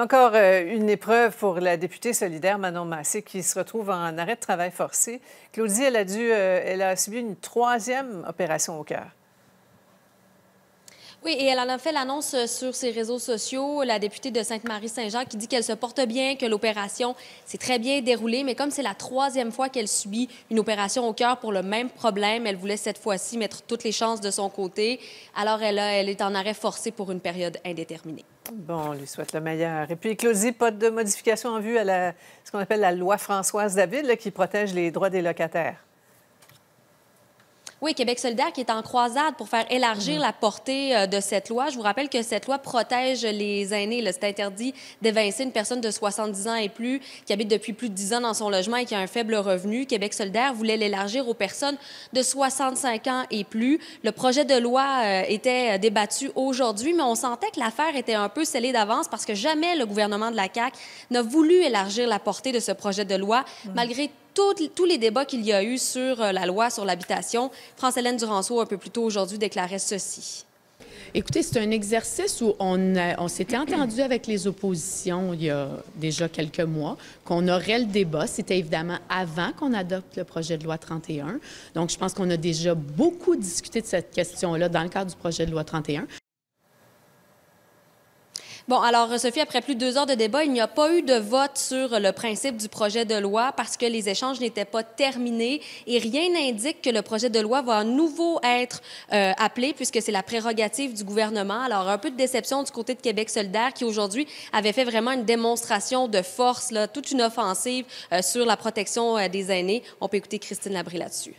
Encore euh, une épreuve pour la députée solidaire Manon Massé qui se retrouve en arrêt de travail forcé. Claudie, elle a, euh, a subi une troisième opération au cœur. Oui, et elle en a fait l'annonce euh, sur ses réseaux sociaux, la députée de Sainte-Marie-Saint-Jean, qui dit qu'elle se porte bien, que l'opération s'est très bien déroulée, mais comme c'est la troisième fois qu'elle subit une opération au cœur pour le même problème, elle voulait cette fois-ci mettre toutes les chances de son côté. Alors, elle, est en arrêt forcé pour une période indéterminée. Bon, on lui souhaite le meilleur. Et puis, Claudie, pas de modification en vue à ce qu'on appelle la loi Françoise David, qui protège les droits des locataires. Oui, Québec solidaire qui est en croisade pour faire élargir mm. la portée euh, de cette loi. Je vous rappelle que cette loi protège les aînés. C'est interdit d'évincer une personne de 70 ans et plus qui habite depuis plus de 10 ans dans son logement et qui a un faible revenu. Québec solidaire voulait l'élargir aux personnes de 65 ans et plus. Le projet de loi euh, était débattu aujourd'hui, mais on sentait que l'affaire était un peu scellée d'avance parce que jamais le gouvernement de la CAQ n'a voulu élargir la portée de ce projet de loi, mm. malgré tous les débats qu'il y a eu sur euh, la loi sur l'habitation, France-Hélène Duranceau, un peu plus tôt aujourd'hui, déclarait ceci. Écoutez, c'est un exercice où on s'était entendu avec les oppositions il y a déjà quelques mois, qu'on aurait le débat. C'était évidemment avant qu'on adopte le projet de loi 31. Donc, je pense qu'on a déjà beaucoup discuté de cette question-là dans le cadre du projet de loi 31. Bon, alors, Sophie, après plus de deux heures de débat, il n'y a pas eu de vote sur le principe du projet de loi parce que les échanges n'étaient pas terminés et rien n'indique que le projet de loi va à nouveau être euh, appelé puisque c'est la prérogative du gouvernement. Alors, un peu de déception du côté de Québec solidaire qui, aujourd'hui, avait fait vraiment une démonstration de force, là, toute une offensive euh, sur la protection euh, des aînés. On peut écouter Christine Labrie là-dessus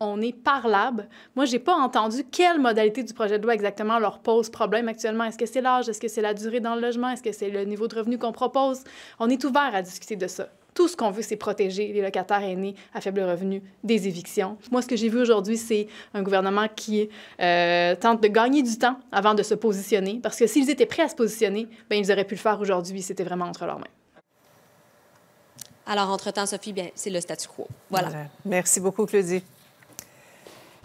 on est parlable. Moi, j'ai pas entendu quelle modalité du projet de loi exactement leur pose problème actuellement. Est-ce que c'est l'âge? Est-ce que c'est la durée dans le logement? Est-ce que c'est le niveau de revenu qu'on propose? On est ouvert à discuter de ça. Tout ce qu'on veut, c'est protéger les locataires aînés à faible revenu des évictions. Moi, ce que j'ai vu aujourd'hui, c'est un gouvernement qui euh, tente de gagner du temps avant de se positionner, parce que s'ils étaient prêts à se positionner, bien, ils auraient pu le faire aujourd'hui. C'était vraiment entre leurs mains. Alors, entre-temps, Sophie, bien, c'est le statu quo. Voilà. Merci beaucoup, Claudie.